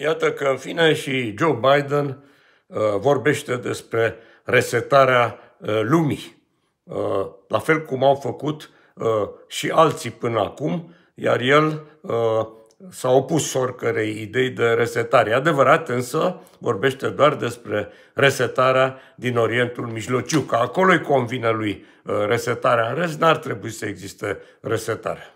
Iată că, în fine, și Joe Biden uh, vorbește despre resetarea uh, lumii, uh, la fel cum au făcut și alții până acum, iar el s-a opus oricărei idei de resetare. adevărat, însă, vorbește doar despre resetarea din Orientul Mijlociu, că acolo îi convine lui resetarea, în rest n-ar trebui să existe resetare.